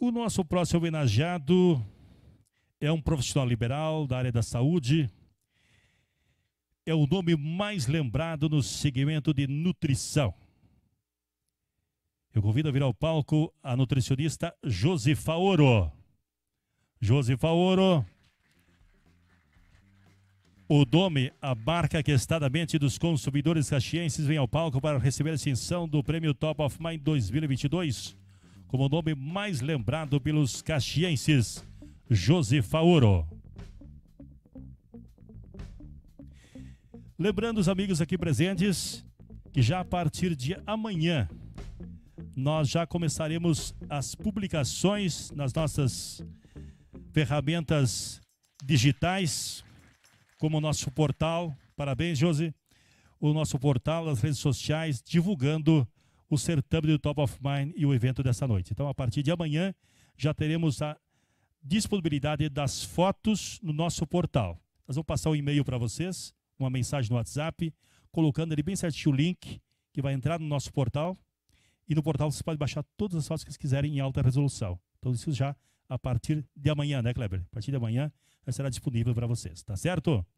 O nosso próximo homenageado é um profissional liberal da área da saúde. É o nome mais lembrado no segmento de nutrição. Eu convido a vir ao palco a nutricionista Josifa Oro. Josifa Oro. O abarca a questão que está da mente dos consumidores caxienses, vem ao palco para receber a extinção do Prêmio Top of Mind 2022 como o nome mais lembrado pelos caxienses, José Fauro. Lembrando os amigos aqui presentes que já a partir de amanhã nós já começaremos as publicações nas nossas ferramentas digitais, como o nosso portal. Parabéns, Josi. O nosso portal, as redes sociais, divulgando o certame do Top of Mind e o evento dessa noite. Então, a partir de amanhã, já teremos a disponibilidade das fotos no nosso portal. Nós vamos passar um e-mail para vocês, uma mensagem no WhatsApp, colocando ali bem certinho o link que vai entrar no nosso portal. E no portal vocês podem baixar todas as fotos que vocês quiserem em alta resolução. Então, isso já a partir de amanhã, né, Kleber? A partir de amanhã já será disponível para vocês, tá certo?